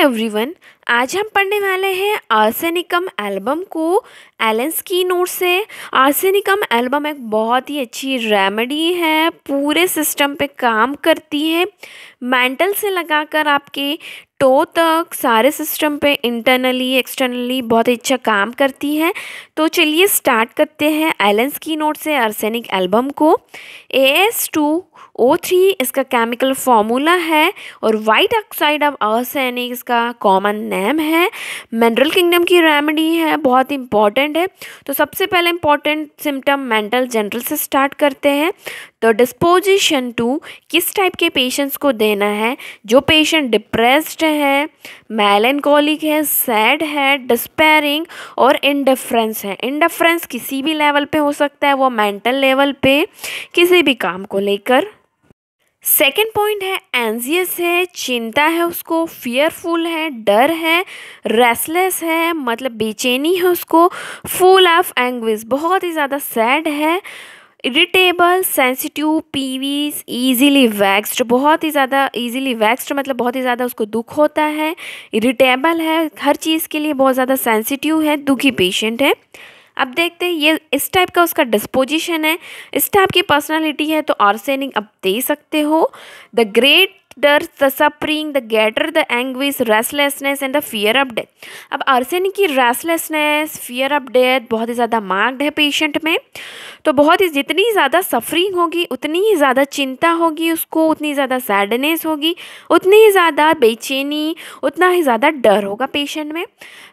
everyone आज हम पढ़ने वाले हैं आर्सेनिकम एल्बम को एलेंस की नोट से आर्सेनिकम एल्बम एक बहुत ही अच्छी रेमेडी है पूरे सिस्टम पे काम करती है मेंटल से लगाकर आपके टो तो तक सारे सिस्टम पे इंटरनली एक्सटर्नली बहुत ही अच्छा काम करती है तो चलिए स्टार्ट करते हैं एलेंस की नोट से आर्सेनिक एल्बम को A S two O three इसका केमिकल फॉर्मूला है और वाइट ऑक्साइड ऑफ आर्सेनिक इसका कॉमन नेम है मिनरल किंगडम की रेमेडी है बहुत इंपॉर्टेंट है तो सबसे पहले इंपॉर्टेंट सिम्टम मेंटल जनरल से स्टार्ट करते हैं तो डिस्पोजिशन टू किस टाइप के पेशेंट्स को देना है जो पेशेंट डिप्रेस्ड में है मेलनकॉलिक है सैड है डिस्पेयरिंग और इंडिफरेंस है इंडिफरेंस किसी भी लेवल पे हो सकता है वो मेंटल लेवल पे किसी भी काम को लेकर सेकेंड पॉइंट है एंजियस है चिंता है उसको फियरफुल है डर है रेसलेस है मतलब बेचैनी है उसको फुल ऑफ एंग्विज बहुत ही ज़्यादा सैड है irritable sensitive peevish easily vexed बहुत ही ज़्यादा इजीली वैक्स्ड मतलब बहुत ही ज़्यादा उसको दुख होता है इरिटेबल है हर चीज़ के लिए बहुत ज़्यादा सेंसिटिव है दुखी पेशेंट है अब देखते हैं ये इस टाइप का उसका डिस्पोजिशन है इस टाइप की पर्सनालिटी है तो आर्सेनिक आप दे सकते हो द ग्रेट डर the suffering the greater the anguish restlessness and the fear of death अब आर्सेनिक की रेस्टलेसनेस फियर ऑफ डेथ बहुत ही ज़्यादा मार्क्ड है पेशेंट में तो बहुत ही जितनी ज़्यादा सफरिंग होगी उतनी ही ज़्यादा चिंता होगी उसको उतनी ज़्यादा सैडनेस होगी उतनी ही ज़्यादा बेचैनी उतना ही ज़्यादा डर होगा पेशेंट में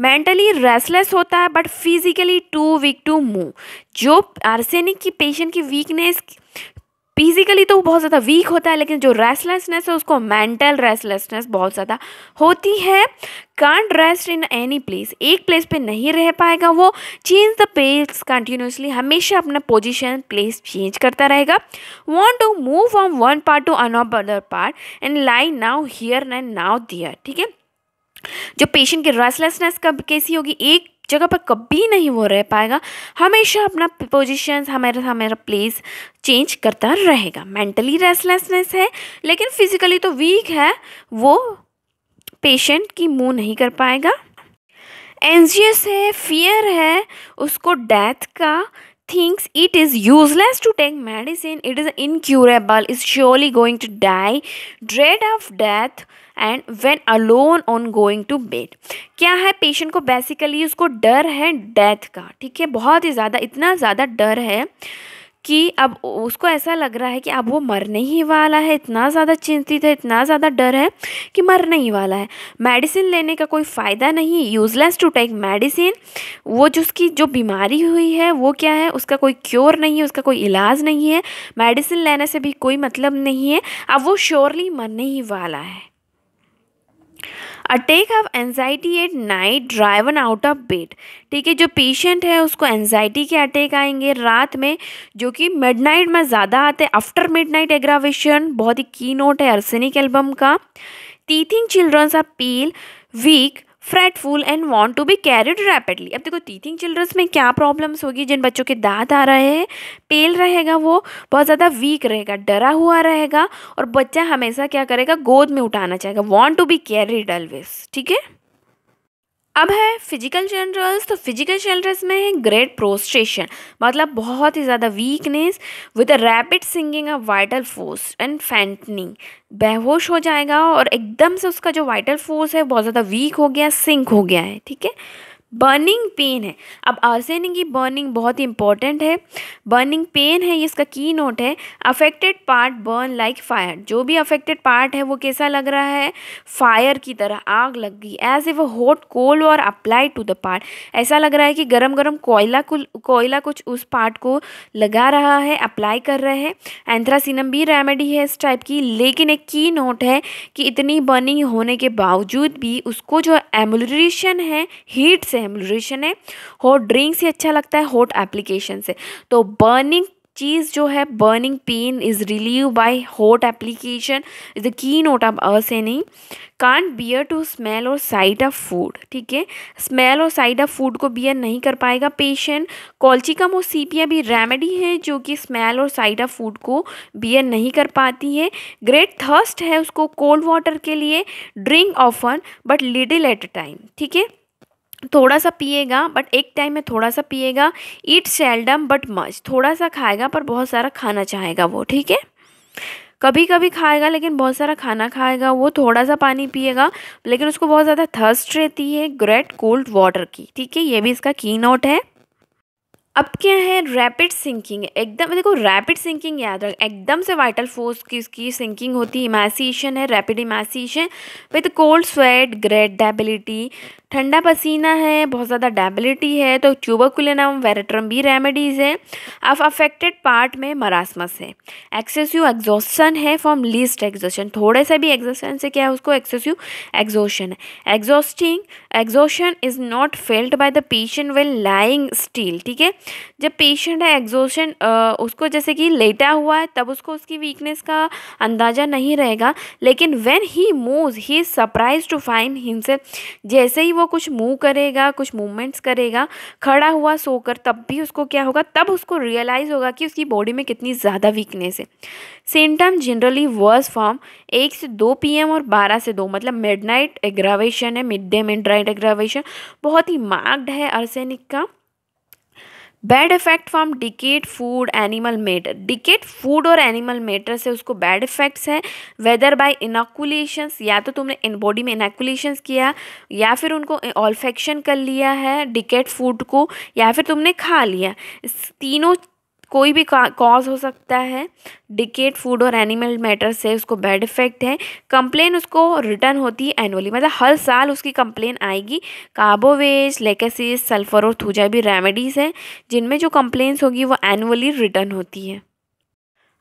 मेंटली रेस्टलेस होता है but physically too weak to move जो आर्सेनिक की पेशेंट की वीकनेस फिजिकली तो वो बहुत ज़्यादा वीक होता है लेकिन जो रेस्टलेसनेस है उसको मेंटल रेस्टलेसनेस बहुत ज़्यादा होती है can't rest in any place एक प्लेस पे नहीं रह पाएगा वो चेंज द प्लेस कंटिन्यूसली हमेशा अपना पोजीशन प्लेस चेंज करता रहेगा want to move from one part to another part and lie now here and now there ठीक है जो पेशेंट की रेस्टलेसनेस कब कैसी होगी एक जगह पर कभी नहीं वो रह पाएगा हमेशा अपना पोजिशन हमारा हमारा प्लेस चेंज करता रहेगा मेंटली रेस्टलेसनेस है लेकिन फिजिकली तो वीक है वो पेशेंट की मुंह नहीं कर पाएगा एनजीएस है फियर है उसको डेथ का thinks it is useless to take medicine, it is incurable, is surely going to die, dread of death and when alone on going to bed क्या है पेशेंट को बेसिकली उसको डर है डेथ का ठीक है बहुत ही ज़्यादा इतना ज़्यादा डर है कि अब उसको ऐसा लग रहा है कि अब वो मरने ही वाला है इतना ज़्यादा चिंतित है इतना ज़्यादा डर है कि मरने ही वाला है मेडिसिन लेने का कोई फ़ायदा नहीं यूज़लेस टू टेक मेडिसिन वो जो उसकी जो बीमारी हुई है वो क्या है उसका कोई क्योर नहीं है उसका कोई इलाज नहीं है मेडिसिन लेने से भी कोई मतलब नहीं है अब वो श्योरली मरने ही वाला है attack of anxiety at night driven out of bed ठीक है जो पेशेंट है उसको एनजाइटी के अटैक आएंगे रात में जो कि मिडनाइट में ज़्यादा आते हैं आफ्टर मिडनाइट एग्रावेशन बहुत ही की नोट है अर्सेनिक एल्बम का teething children's are pale weak fretful and want to be carried rapidly अब देखो टीथिंग चिल्ड्रंस में क्या प्रॉब्लम्स होगी जिन बच्चों के दांत आ रहे हैं पेल रहेगा वो बहुत ज़्यादा वीक रहेगा डरा हुआ रहेगा और बच्चा हमेशा क्या करेगा गोद में उठाना चाहेगा want to be carried always ठीक है अब है फिजिकल जनरल्स तो फिजिकल जनरल्स में है ग्रेट प्रोस्ट्रेशन मतलब बहुत ही ज़्यादा weakness with a rapid sinking of vital force and fainting बेहोश हो जाएगा और एकदम से उसका जो वाइटल फोर्स है बहुत ज़्यादा वीक हो गया सिंक हो गया है ठीक है बर्निंग पेन है अब आर्सेनिक की बर्निंग बहुत ही इंपॉर्टेंट है बर्निंग पेन है ये इसका की नोट है affected part burn like fire जो भी अफेक्टेड पार्ट है वो कैसा लग रहा है फायर की तरह आग लग गई एज ए वो हॉट कोल और अप्लाई टू द पार्ट ऐसा लग रहा है कि गरम गरम कोयला कोयला कुछ उस पार्ट को लगा रहा है अप्लाई कर रहा है एंथ्रासिनम भी रेमेडी है इस टाइप की लेकिन एक की नोट है कि इतनी बर्निंग होने के बावजूद भी उसको जो एमोलेशन है हीट से से है हॉट ड्रिंक से अच्छा लगता है हॉट एप्लीकेशन से तो बर्निंग चीज़ जो है burning pain is relieve by hot application is the key note of ars है नहीं कांट बियर टू स्मेल और साइड ऑफ फूड ठीक है स्मेल और साइड ऑफ फूड को बियर नहीं कर पाएगा पेशेंट कॉल्चिकम और सीपिया भी रेमेडी है जो कि स्मेल और साइड ऑफ फूड को बियर नहीं कर पाती है ग्रेट थर्स्ट है उसको कोल्ड वाटर के लिए drink often but little at a time ठीक है थोड़ा सा पिएगा बट एक टाइम में थोड़ा सा पिएगा ईट सेल्डम बट मच थोड़ा सा खाएगा पर बहुत सारा खाना चाहेगा वो ठीक है कभी कभी खाएगा लेकिन बहुत सारा खाना खाएगा वो थोड़ा सा पानी पिएगा लेकिन उसको बहुत ज़्यादा थर्स्ट रहती है ग्रेट कोल्ड वाटर की ठीक है ये भी इसका की नोट है अब क्या है रैपिड सिंकिंग एकदम देखो रैपिड सिंकिंग याद रख एकदम से वाइटल फोर्स की इसकी सिंकिंग होती है इमासीशन है rapid emaciation with cold sweat great debility ठंडा पसीना है बहुत ज़्यादा डेबिलिटी है तो ट्यूबरकुलिनम वेरेट्रम भी रेमेडीज़ है अब अफेक्टेड पार्ट में मरासमस है एक्सेसिव एग्जॉस्टन है फ्रॉम लीस्ट एग्जॉस्टन थोड़े से भी एग्जॉस्टन से क्या है उसको एक्सेसिव एग्जॉशन है exhausting exhaustion is not felt by the patient well lying still ठीक है जब पेशेंट है एग्जोशन उसको जैसे कि लेटा हुआ है तब उसको उसकी वीकनेस का अंदाज़ा नहीं रहेगा लेकिन when he moves he is surprise to find himself जैसे ही वो कुछ मूव करेगा कुछ मूवमेंट्स करेगा खड़ा हुआ सोकर तब भी उसको क्या होगा तब उसको रियलाइज़ होगा कि उसकी बॉडी में कितनी ज़्यादा वीकनेस है सिम्टम जनरली वर्स फॉर्म एक से दो पी और बारह से दो मतलब नाइट एग्रावेशन है mid day mid night aggravation बहुत ही मार्क्ड है अर्सेनिक का bad effect from decayed food animal matter decayed food और एनिमल मेटर से उसको बैड इफेक्ट्स हैं वेदर बाय इनाकुलेशंस या तो तुमने इन बॉडी में इनाकुलेशंस किया या फिर उनको ऑल्फेक्शन कर लिया है डिकेट फूड को या फिर तुमने खा लिया इस तीनों कोई भी कॉज हो सकता है डिकेट फूड और एनिमल मैटर से उसको बैड इफेक्ट है कंप्लेन उसको रिटर्न होती है एनुअली मतलब हर साल उसकी कंप्लेन आएगी कार्बोवेज लेकेसिस सल्फर और थूजा भी रेमेडीज़ हैं जिनमें जो कंप्लेन्स होगी वो एनुअली रिटर्न होती है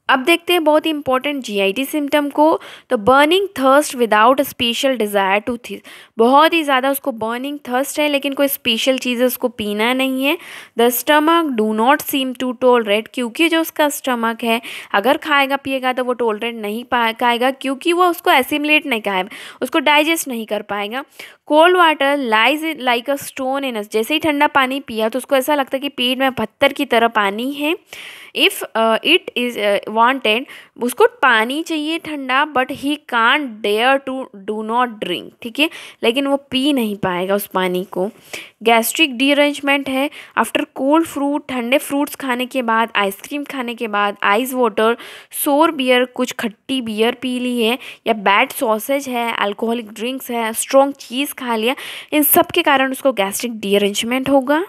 अब देखते हैं बहुत ही इंपॉर्टेंट टी सिम्टम को तो burning thirst without special desire to थी बहुत ही ज़्यादा उसको बर्निंग थर्स्ट है लेकिन कोई स्पेशल चीज़ उसको पीना नहीं है the stomach do not seem to tolerate क्योंकि जो उसका स्टमक है अगर खाएगा पिएगा तो वो टोल रेड नहीं पाएगा क्योंकि वो उसको एसिमुलेट नहीं खाए उसको डाइजेस्ट नहीं कर पाएगा cold water lies like a stone in जैसे ही ठंडा पानी पिया तो उसको ऐसा लगता है कि पेट में पत्थर की तरह पानी है इफ़ इट इज़ वॉन्टेड उसको पानी चाहिए ठंडा but he can't dare to do not drink ठीक है लेकिन वो पी नहीं पाएगा उस पानी को गैस्ट्रिक डीअरेंजमेंट है आफ्टर कोल्ड फ्रूट ठंडे फ्रूट्स खाने के बाद आइसक्रीम खाने के बाद आइस वाटर सोर बियर कुछ खट्टी बियर पी ली है या बैड सॉसेज है अल्कोहलिक ड्रिंक्स है स्ट्रॉन्ग चीज़ खा लिया इन सब के कारण उसको गैस्ट्रिक डीअरेंजमेंट होगा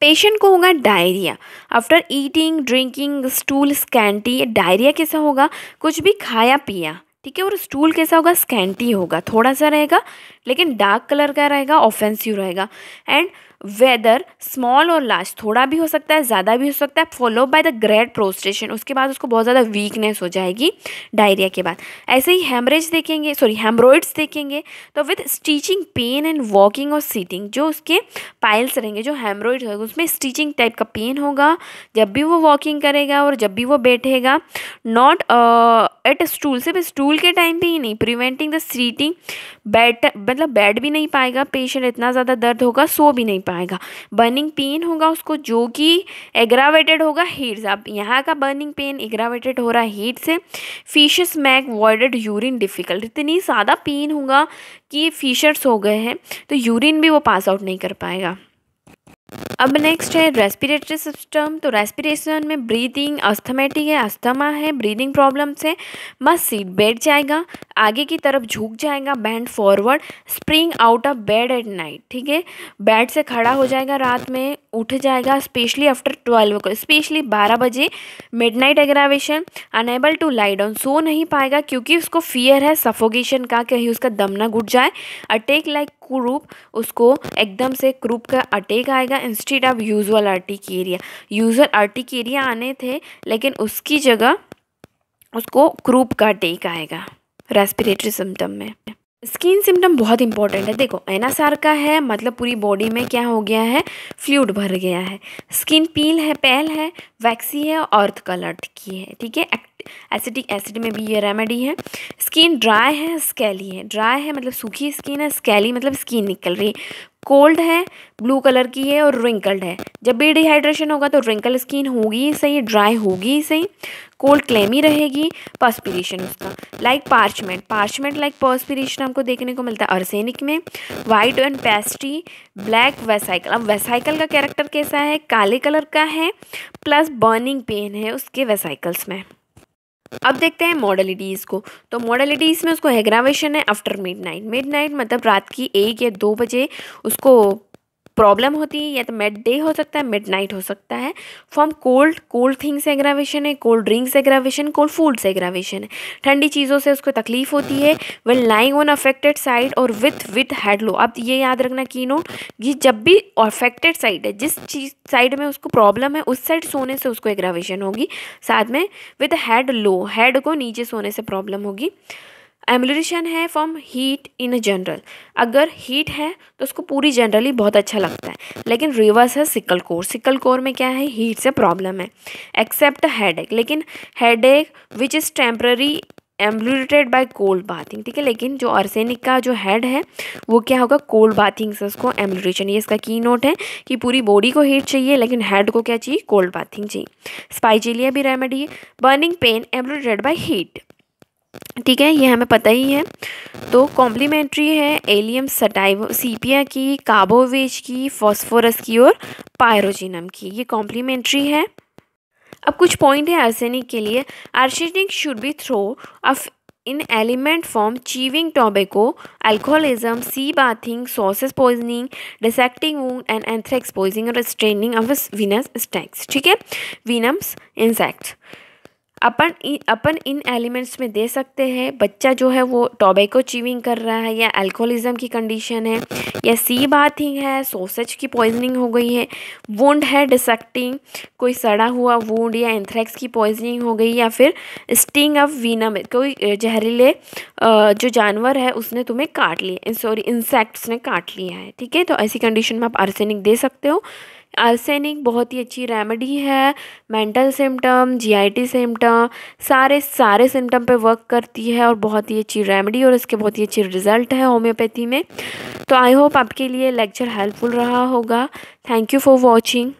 पेशेंट को होगा diarrhoea after eating drinking stool scanty diarrhoea कैसा होगा कुछ भी खाया पिया ठीक है और स्टूल कैसा होगा स्कैंटी होगा थोड़ा सा रहेगा लेकिन डार्क कलर का रहेगा ऑफेंसिव रहेगा एंड वेदर स्मॉल और लार्ज थोड़ा भी हो सकता है ज़्यादा भी हो सकता है follow by the great prostration उसके बाद उसको बहुत ज़्यादा वीकनेस हो जाएगी डायरिया के बाद ऐसे ही हेमरेज देखेंगे सॉरी हेमरोइड्स देखेंगे तो with stitching pain and walking और सीटिंग जो उसके पाइल्स रहेंगे जो हेमरोइड्स होगा उसमें स्टीचिंग टाइप का पेन होगा जब भी वो वॉकिंग करेगा और जब भी वो बैठेगा नॉट एट स्टूल सिर्फ स्टूल के टाइम पर ही नहीं प्रिवेंटिंग द सीटिंग बैट मतलब बैठ भी नहीं पाएगा पेशेंट इतना ज़्यादा दर्द होगा सो भी नहीं पाएगा बर्निंग पेन होगा उसको जो कि एग्रावेटेड होगा हीट से अब यहाँ का बर्निंग पेन एग्रावेटेड हो रहा है हीट से फिशेस मैक वॉइडेड यूरिन डिफ़िकल्ट इतनी ज़्यादा पेन होगा कि फिशर्स हो गए हैं तो यूरिन भी वो पास आउट नहीं कर पाएगा अब नेक्स्ट है रेस्पिरेटरी सिस्टम तो रेस्पिरेशन में ब्रीदिंग अस्थमेटिक है अस्थमा है ब्रीदिंग प्रॉब्लम्स है मस्ट सीट बैठ जाएगा आगे की तरफ झुक जाएगा bend forward spring out of bed at night ठीक है बेड से खड़ा हो जाएगा रात में उठ जाएगा स्पेशली आफ्टर ट्वेल्व को स्पेशली बारह बजे mid night aggravation unable to lie down सो नहीं पाएगा क्योंकि उसको फियर है सफोगेशन का कहीं उसका दम ना घुट जाए अटैक लाइक क्रूप उसको एकदम से क्रूप का अटैक आएगा इंस्टेड ऑफ एरिया आर्टिकेरिया आर्टिक आर्टिकेरिया आने थे लेकिन उसकी जगह उसको क्रूप का अटैक आएगा रेस्पिरेटरी सिम्टम में स्किन सिम्टम बहुत इंपॉर्टेंट है देखो एनासार का है मतलब पूरी बॉडी में क्या हो गया है फ्लूड भर गया है स्किन पील है पैल है वैक्सी है अर्थ कलर्ड की है ठीक है एसिडिक एसिड में भी ये रेमेडी है स्किन ड्राई है स्केली है ड्राई है मतलब सूखी स्किन है स्केली मतलब स्किन निकल रही है कोल्ड है ब्लू कलर की है और रिंकल्ड है जब भी डिहाइड्रेशन होगा तो रिंकल स्किन होगी ही सही ड्राई होगी ही सही कोल्ड क्लेमी रहेगी पर्सपिरेशन उसका like parchment parchment like perspiration हमको देखने को मिलता है अर्सेनिक में white and pasty black vesicle अब वेसाइकल का कैरेक्टर कैसा है काले कलर का है प्लस बर्निंग पेन है उसके वेसाइकल्स में अब देखते हैं मॉडलिटीज़ को तो मॉडलिटीज़ में उसको हैग्रावेशन है आफ्टर मिडनाइट मिडनाइट मतलब रात की एक या दो बजे उसको प्रॉब्लम होती है या तो मिड डे हो सकता है मिड नाइट हो सकता है from cold cold things aggravation है cold drinks aggravation cold food से एग्रावेशन है ठंडी चीज़ों से उसको तकलीफ होती है well lying on affected side और विथ विथ लो अब ये याद रखना की नोट कि जब भी अफेक्टेड साइड है जिस चीज साइड में उसको प्रॉब्लम है उस साइड सोने से उसको एग्रावेशन होगी साथ में विथ हेड लो हेड को नीचे सोने से प्रॉब्लम होगी एम्बुलेशन है फ्रॉम हीट इन जनरल अगर हीट है तो उसको पूरी जनरली बहुत अच्छा लगता है लेकिन रिवर्स है सिकल कोर सिकल कोर में क्या है हीट से प्रॉब्लम है एक्सेप्ट हेड एक लेकिन headache which is temporary ameliorated by cold bathing ठीक है लेकिन जो अर्सेनिक का जो हेड है वो क्या होगा कोल्ड बाथिंग से उसको एम्बुलेशन ये इसका की नोट है कि पूरी बॉडी को हीट चाहिए लेकिन हेड को क्या चाहिए कोल्ड बाथिंग चाहिए स्पाइजिलिया भी रेमेडी है burning pain ameliorated by heat ठीक है ये हमें पता ही है तो कॉम्प्लीमेंट्री है एलियम सटाइव सीपिया की काबोवेज की फॉस्फोरस की और पायरोजिनम की ये कॉम्प्लीमेंट्री है अब कुछ पॉइंट है आर्सेनिक के लिए arsenic should be thought of in ailment from chewing tobacco alcoholism sea bathing sausages poisoning dissecting wound and anthrax poisoning और स्ट्रेनिंग ऑफ विनस स्टैक्स ठीक है विनम्स इंसेक्ट्स अपन अपन इन एलिमेंट्स में दे सकते हैं बच्चा जो है वो टोबैको चीविंग कर रहा है या अल्कोहलिज्म की कंडीशन है या सी बाथिंग है सोसेज की पॉइजनिंग हो गई है वुंड है डिसेक्टिंग कोई सड़ा हुआ वुंड या एंथ्रेक्स की पॉइजनिंग हो गई या फिर स्टिंग ऑफ वीनम कोई जहरीले जो जानवर है उसने तुम्हें काट लिया सॉरी इंसेक्ट्स ने काट लिया है ठीक है तो ऐसी कंडीशन में आप आर्सेनिक दे सकते हो आर्सेनिक बहुत ही अच्छी रेमेडी है मेंटल सिम्टम जीआईटी सिम्टम सारे सारे सिम्टम पे वर्क करती है और बहुत ही अच्छी रेमेडी और इसके बहुत ही अच्छे रिजल्ट है होम्योपैथी में तो आई होप आपके लिए लेक्चर हेल्पफुल रहा होगा थैंक यू फॉर वॉचिंग